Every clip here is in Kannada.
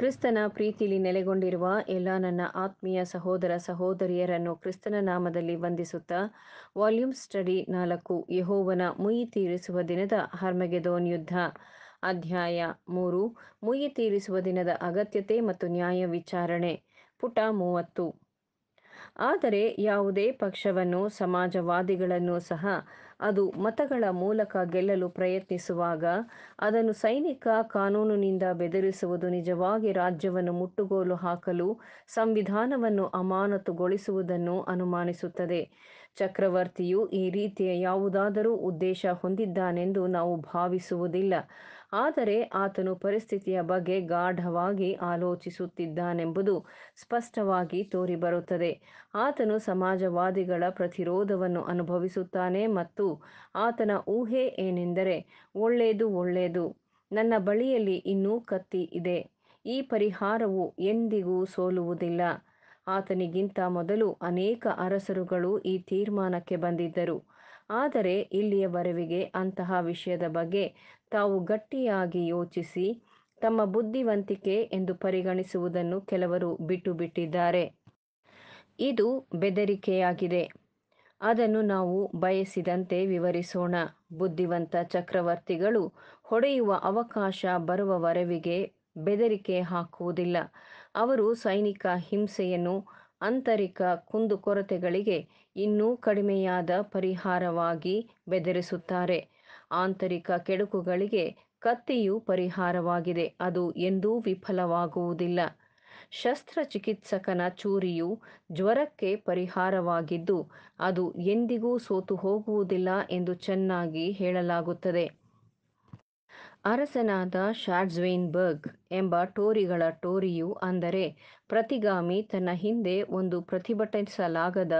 ಕ್ರಿಸ್ತನ ಪ್ರೀತಿಲಿ ನೆಲೆಗೊಂಡಿರುವ ಎಲ್ಲ ನನ್ನ ಆತ್ಮೀಯ ಸಹೋದರ ಸಹೋದರಿಯರನ್ನು ಕ್ರಿಸ್ತನ ನಾಮದಲ್ಲಿ ವಂದಿಸುತ್ತಾ ವಾಲ್ಯೂಮ್ ಸ್ಟಡಿ ನಾಲ್ಕು ಯಹೋವನ ಮುಯಿ ತೀರಿಸುವ ದಿನದ ಹರ್ಮಗೆದೋನ್ ಯುದ್ಧ ಅಧ್ಯಾಯ ಮೂರು ಮುಯಿ ತೀರಿಸುವ ದಿನದ ಅಗತ್ಯತೆ ಮತ್ತು ನ್ಯಾಯ ವಿಚಾರಣೆ ಪುಟ ಮೂವತ್ತು ಆದರೆ ಯಾವುದೇ ಪಕ್ಷವನ್ನು ಸಮಾಜವಾದಿಗಳನ್ನು ಸಹ ಅದು ಮತಗಳ ಮೂಲಕ ಗೆಲ್ಲಲು ಪ್ರಯತ್ನಿಸುವಾಗ ಅದನ್ನು ಸೈನಿಕ ಕಾನೂನಿನಿಂದ ಬೆದರಿಸುವುದು ನಿಜವಾಗಿ ರಾಜ್ಯವನ್ನು ಮುಟ್ಟುಗೋಲು ಹಾಕಲು ಸಂವಿಧಾನವನ್ನು ಅಮಾನತುಗೊಳಿಸುವುದನ್ನು ಅನುಮಾನಿಸುತ್ತದೆ ಚಕ್ರವರ್ತಿಯು ಈ ರೀತಿಯ ಯಾವುದಾದರೂ ಉದ್ದೇಶ ಹೊಂದಿದ್ದಾನೆಂದು ನಾವು ಭಾವಿಸುವುದಿಲ್ಲ ಆದರೆ ಆತನು ಪರಿಸ್ಥಿತಿಯ ಬಗ್ಗೆ ಗಾಢವಾಗಿ ಆಲೋಚಿಸುತ್ತಿದ್ದಾನೆಂಬುದು ಸ್ಪಷ್ಟವಾಗಿ ತೋರಿಬರುತ್ತದೆ ಆತನು ಸಮಾಜವಾದಿಗಳ ಪ್ರತಿರೋಧವನ್ನು ಅನುಭವಿಸುತ್ತಾನೆ ಮತ್ತು ಆತನ ಊಹೆ ಏನೆಂದರೆ ಒಳ್ಳೆಯದು ಒಳ್ಳೆಯದು ನನ್ನ ಬಳಿಯಲ್ಲಿ ಇನ್ನೂ ಕತ್ತಿ ಇದೆ ಈ ಪರಿಹಾರವು ಎಂದಿಗೂ ಸೋಲುವುದಿಲ್ಲ ಆತನಿಗಿಂತ ಮೊದಲು ಅನೇಕ ಅರಸರುಗಳು ಈ ತೀರ್ಮಾನಕ್ಕೆ ಬಂದಿದ್ದರು ಆದರೆ ಇಲ್ಲಿಯವರೆವಿಗೆ ಅಂತಹ ವಿಷಯದ ಬಗ್ಗೆ ತಾವು ಗಟ್ಟಿಯಾಗಿ ಯೋಚಿಸಿ ತಮ್ಮ ಬುದ್ಧಿವಂತಿಕೆ ಎಂದು ಪರಿಗಣಿಸುವುದನ್ನು ಕೆಲವರು ಬಿಟ್ಟು ಬಿಟ್ಟಿದ್ದಾರೆ ಇದು ಬೆದರಿಕೆಯಾಗಿದೆ ಅದನ್ನು ನಾವು ಬಯಸಿದಂತೆ ವಿವರಿಸೋಣ ಬುದ್ಧಿವಂತ ಚಕ್ರವರ್ತಿಗಳು ಹೊಡೆಯುವ ಅವಕಾಶ ಬರುವವರೆವಿಗೆ ಬೆದರಿಕೆ ಹಾಕುವುದಿಲ್ಲ ಅವರು ಸೈನಿಕ ಹಿಂಸೆಯನ್ನು ಆಂತರಿಕ ಕುಂದುಕೊರತೆಗಳಿಗೆ ಇನ್ನೂ ಕಡಿಮೆಯಾದ ಪರಿಹಾರವಾಗಿ ಬೆದರಿಸುತ್ತಾರೆ ಆಂತರಿಕ ಕೆಡುಕುಗಳಿಗೆ ಕತ್ತಿಯು ಪರಿಹಾರವಾಗಿದೆ ಅದು ಎಂದೂ ವಿಫಲವಾಗುವುದಿಲ್ಲ ಶಸ್ತ್ರಚಿಕಿತ್ಸಕನ ಚೂರಿಯು ಜ್ವರಕ್ಕೆ ಪರಿಹಾರವಾಗಿದ್ದು ಅದು ಎಂದಿಗೂ ಸೋತು ಹೋಗುವುದಿಲ್ಲ ಎಂದು ಚೆನ್ನಾಗಿ ಹೇಳಲಾಗುತ್ತದೆ ಅರಸನಾದ ಶಾಟ್ಜ್ವೇನ್ಬರ್ಗ್ ಎಂಬ ಟೋರಿಗಳ ಟೋರಿಯು ಅಂದರೆ ಪ್ರತಿಗಾಮಿ ತನ್ನ ಹಿಂದೆ ಒಂದು ಪ್ರತಿಭಟಿಸಲಾಗದ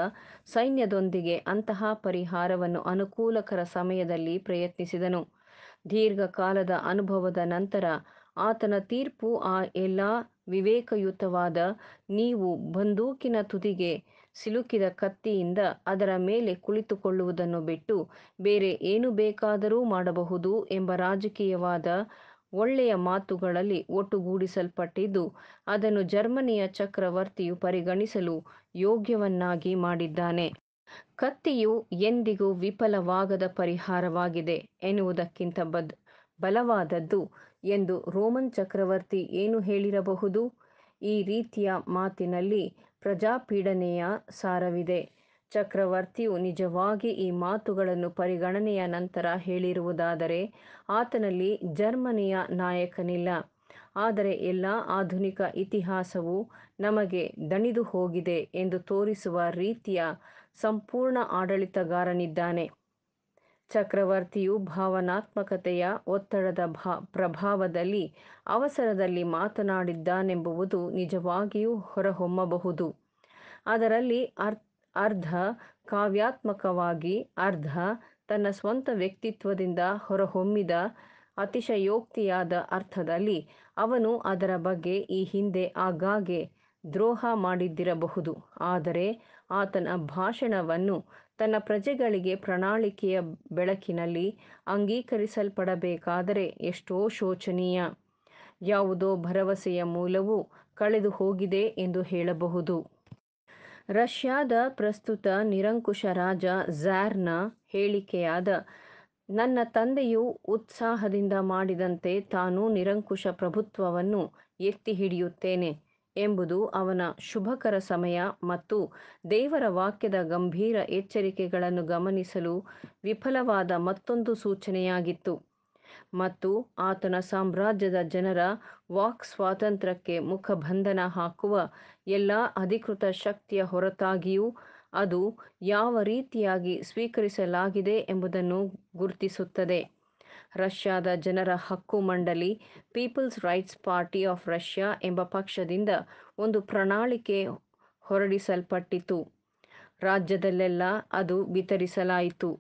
ಸೈನ್ಯದೊಂದಿಗೆ ಅಂತಹ ಪರಿಹಾರವನ್ನು ಅನುಕೂಲಕರ ಸಮಯದಲ್ಲಿ ಪ್ರಯತ್ನಿಸಿದನು ದೀರ್ಘಕಾಲದ ಅನುಭವದ ನಂತರ ಆತನ ತೀರ್ಪು ಆ ಎಲ್ಲ ವಿವೇಕಯುತವಾದ ನೀವು ಬಂದೂಕಿನ ತುದಿಗೆ ಸಿಲುಕಿದ ಕತ್ತಿಯಿಂದ ಅದರ ಮೇಲೆ ಕುಳಿತುಕೊಳ್ಳುವುದನ್ನು ಬಿಟ್ಟು ಬೇರೆ ಏನು ಬೇಕಾದರೂ ಮಾಡಬಹುದು ಎಂಬ ರಾಜಕೀಯವಾದ ಒಳ್ಳೆಯ ಮಾತುಗಳಲ್ಲಿ ಒಟ್ಟುಗೂಡಿಸಲ್ಪಟ್ಟಿದ್ದು ಅದನ್ನು ಜರ್ಮನಿಯ ಚಕ್ರವರ್ತಿಯು ಪರಿಗಣಿಸಲು ಯೋಗ್ಯವನ್ನಾಗಿ ಮಾಡಿದ್ದಾನೆ ಕತ್ತಿಯು ಎಂದಿಗೂ ವಿಫಲವಾಗದ ಪರಿಹಾರವಾಗಿದೆ ಎನ್ನುವುದಕ್ಕಿಂತ ಬದ್ ಬಲವಾದದ್ದು ಎಂದು ರೋಮನ್ ಚಕ್ರವರ್ತಿ ಏನು ಹೇಳಿರಬಹುದು ಈ ರೀತಿಯ ಮಾತಿನಲ್ಲಿ ಪ್ರಜಾಪೀಡನೆಯ ಸಾರವಿದೆ ಚಕ್ರವರ್ತಿಯು ನಿಜವಾಗಿ ಈ ಮಾತುಗಳನ್ನು ಪರಿಗಣನೆಯ ನಂತರ ಹೇಳಿರುವುದಾದರೆ ಆತನಲ್ಲಿ ಜರ್ಮನಿಯ ನಾಯಕನಿಲ್ಲ ಆದರೆ ಎಲ್ಲ ಆಧುನಿಕ ಇತಿಹಾಸವು ನಮಗೆ ದಣಿದು ಹೋಗಿದೆ ಎಂದು ತೋರಿಸುವ ರೀತಿಯ ಸಂಪೂರ್ಣ ಆಡಳಿತಗಾರನಿದ್ದಾನೆ ಚಕ್ರವರ್ತಿಯು ಭಾವನಾತ್ಮಕತೆಯ ಒತ್ತಡದ ಭಾ ಪ್ರಭಾವದಲ್ಲಿ ಅವಸರದಲ್ಲಿ ಮಾತನಾಡಿದ್ದಾನೆಂಬುವುದು ನಿಜವಾಗಿಯೂ ಹೊರಹೊಮ್ಮಬಹುದು ಅದರಲ್ಲಿ ಅರ್ ಅರ್ಧ ಕಾವ್ಯಾತ್ಮಕವಾಗಿ ಅರ್ಧ ತನ್ನ ಸ್ವಂತ ವ್ಯಕ್ತಿತ್ವದಿಂದ ಹೊರಹೊಮ್ಮಿದ ಅತಿಶಯೋಕ್ತಿಯಾದ ಅರ್ಥದಲ್ಲಿ ಅವನು ಅದರ ಬಗ್ಗೆ ಈ ಹಿಂದೆ ಆಗಾಗ್ಗೆ ದ್ರೋಹ ಮಾಡಿದ್ದಿರಬಹುದು ಆದರೆ ಆತನ ಭಾಷಣವನ್ನು ತನ್ನ ಪ್ರಜೆಗಳಿಗೆ ಪ್ರಣಾಳಿಕೆಯ ಬೆಳಕಿನಲ್ಲಿ ಅಂಗೀಕರಿಸಲ್ಪಡಬೇಕಾದರೆ ಎಷ್ಟೋ ಶೋಚನೀಯ ಯಾವುದೋ ಭರವಸೆಯ ಮೂಲವು ಕಳೆದು ಹೋಗಿದೆ ಎಂದು ಹೇಳಬಹುದು ರಷ್ಯಾದ ಪ್ರಸ್ತುತ ನಿರಂಕುಶ ರಾಜ ಝಾರ್ನ ಹೇಳಿಕೆಯಾದ ನನ್ನ ತಂದೆಯು ಉತ್ಸಾಹದಿಂದ ಮಾಡಿದಂತೆ ತಾನು ನಿರಂಕುಶ ಪ್ರಭುತ್ವವನ್ನು ಎತ್ತಿ ಹಿಡಿಯುತ್ತೇನೆ ಎಂಬುದು ಅವನ ಶುಭಕರ ಸಮಯ ಮತ್ತು ದೇವರ ವಾಕ್ಯದ ಗಂಭೀರ ಎಚ್ಚರಿಕೆಗಳನ್ನು ಗಮನಿಸಲು ವಿಫಲವಾದ ಮತ್ತೊಂದು ಸೂಚನೆಯಾಗಿತ್ತು ಮತ್ತು ಆತನ ಸಾಮ್ರಾಜ್ಯದ ಜನರ ವಾಕ್ ಸ್ವಾತಂತ್ರ್ಯಕ್ಕೆ ಮುಖಬಂಧನ ಹಾಕುವ ಎಲ್ಲ ಅಧಿಕೃತ ಶಕ್ತಿಯ ಹೊರತಾಗಿಯೂ ಅದು ಯಾವ ರೀತಿಯಾಗಿ ಸ್ವೀಕರಿಸಲಾಗಿದೆ ಎಂಬುದನ್ನು ಗುರುತಿಸುತ್ತದೆ ರಷ್ಯಾದ ಜನರ ಹಕ್ಕು ಮಂಡಳಿ people's rights party of Russia ಎಂಬ ಪಕ್ಷದಿಂದ ಒಂದು ಪ್ರಣಾಳಿಕೆ ಹೊರಡಿಸಲ್ಪಟ್ಟಿತು ರಾಜ್ಯದಲ್ಲೆಲ್ಲ ಅದು ವಿತರಿಸಲಾಯಿತು